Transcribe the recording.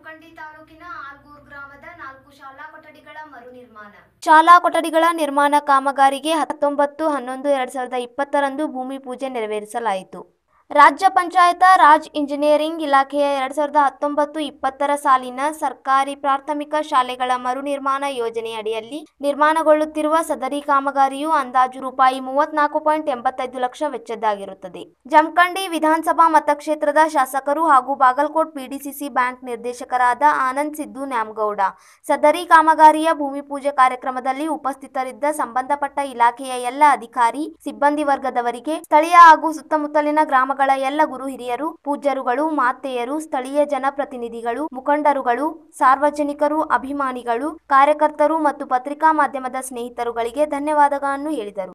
ಜಮಖಂಡಿ ತಾಲೂಕಿನ ಆಲ್ಗೂರ್ ಗ್ರಾಮದ ನಾಲ್ಕು ಶಾಲಾ ಕೊಠಡಿಗಳ ಮರು ನಿರ್ಮಾಣ ಶಾಲಾ ಕೊಠಡಿಗಳ ನಿರ್ಮಾಣ ಕಾಮಗಾರಿಗೆ ಹತ್ತೊಂಬತ್ತು ಹನ್ನೊಂದು ಎರಡ್ ಸಾವಿರದ ಇಪ್ಪತ್ತರಂದು ಭೂಮಿ ಪೂಜೆ ನೆರವೇರಿಸಲಾಯಿತು ರಾಜ್ಯ ಪಂಚಾಯತ ರಾಜ್ ಇಂಜಿನಿಯರಿಂಗ್ ಇಲಾಖೆಯ ಎರಡ್ ಸಾವಿರದ ಹತ್ತೊಂಬತ್ತು ಇಪ್ಪತ್ತರ ಸಾಲಿನ ಸರ್ಕಾರಿ ಪ್ರಾಥಮಿಕ ಶಾಲೆಗಳ ಮರು ನಿರ್ಮಾಣ ಯೋಜನೆಯಡಿಯಲ್ಲಿ ನಿರ್ಮಾಣಗೊಳ್ಳುತ್ತಿರುವ ಸದರಿ ಕಾಮಗಾರಿಯು ಅಂದಾಜು ರೂಪಾಯಿ ಮೂವತ್ನಾಲ್ಕು ಪಾಯಿಂಟ್ ಎಂಬತ್ತೈದು ಲಕ್ಷ ವೆಚ್ಚದ್ದಾಗಿರುತ್ತದೆ ಜಮಖಂಡಿ ವಿಧಾನಸಭಾ ಮತಕ್ಷೇತ್ರದ ಶಾಸಕರು ಹಾಗೂ ಬಾಗಲಕೋಟ್ ಪಿಡಿಸಿಸಿ ಬ್ಯಾಂಕ್ ನಿರ್ದೇಶಕರಾದ ಆನಂದ್ ಸಿದ್ದು ನ್ಯಾಮಗೌಡ ಸದರಿ ಕಾಮಗಾರಿಯ ಭೂಮಿ ಪೂಜೆ ಕಾರ್ಯಕ್ರಮದಲ್ಲಿ ಉಪಸ್ಥಿತರಿದ್ದ ಸಂಬಂಧಪಟ್ಟ ಇಲಾಖೆಯ ಎಲ್ಲ ಅಧಿಕಾರಿ ಸಿಬ್ಬಂದಿ ವರ್ಗದವರಿಗೆ ಸ್ಥಳೀಯ ಹಾಗೂ ಸುತ್ತಮುತ್ತಲಿನ ಗ್ರಾಮ ಗ್ರಾಮಗಳ ಎಲ್ಲ ಗುರು ಹಿರಿಯರು, ಪೂಜ್ಯರುಗಳು, ಮಾತೆಯರು, ಸ್ಥಳೀಯ ಜನಪ್ರತಿನಿಧಿಗಳು, ಮುಖಂಡರುಗಳು, ಸಾರ್ವಜನಿಕರು, ಅಭಿಮಾನಿಗಳು, ಕಾರ್ಯಕರ್ತರು ಮತ್ತು ಪತ್ರಿಕಾ ಮಾಧ್ಯಮದ ಸ್ನೇಹಿತರುಗಳಿಗೆ ಧನ್ಯವಾದಗಳನ್ನು ಹೇಳಿದರು.